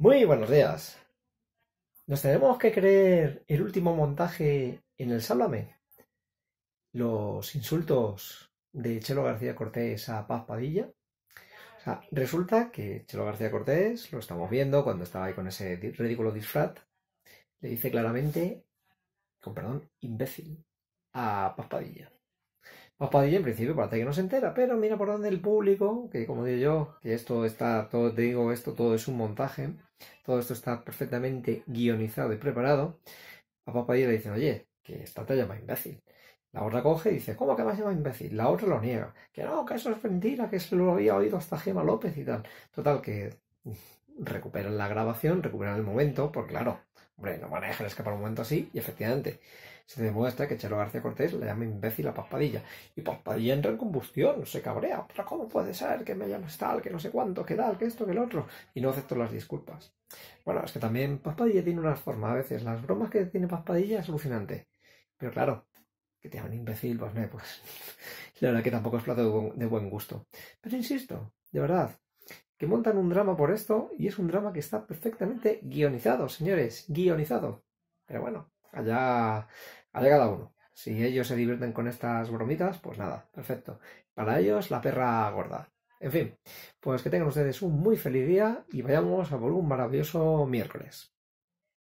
Muy buenos días. ¿Nos tenemos que creer el último montaje en el Sálvame? Los insultos de Chelo García Cortés a Paz Padilla. O sea, resulta que Chelo García Cortés, lo estamos viendo cuando estaba ahí con ese ridículo disfraz, le dice claramente, con perdón, imbécil, a Paz Padilla. Papadilla en principio parece que no se entera, pero mira por donde el público, que como digo yo, que esto está, todo te digo esto, todo es un montaje, todo esto está perfectamente guionizado y preparado, a Papadilla le dicen, oye, que esta te llama imbécil. La otra coge y dice, ¿cómo que me has imbécil? La otra lo niega, que no, que eso es mentira, que se lo había oído hasta Gema López y tal. Total, que recuperan la grabación, recuperan el momento, porque claro, Hombre, no maneja, escapar un momento así, y efectivamente, se demuestra que Chelo García Cortés le llama imbécil a Paspadilla. Y Paspadilla entra en combustión, se cabrea. Pero ¿cómo puede ser que me llamas tal, que no sé cuánto, que tal, que esto, que el otro? Y no acepto las disculpas. Bueno, es que también Paspadilla tiene una forma a veces. Las bromas que tiene Paspadilla es alucinante. Pero claro, que te llaman imbécil, pues, no, pues la verdad que tampoco es plato de buen gusto. Pero insisto, de verdad, que montan un drama por esto y es un drama que está perfectamente guionizado, señores, guionizado. Pero bueno, allá, allá cada uno. Si ellos se divierten con estas bromitas, pues nada, perfecto. Para ellos, la perra gorda. En fin, pues que tengan ustedes un muy feliz día y vayamos a por un maravilloso miércoles.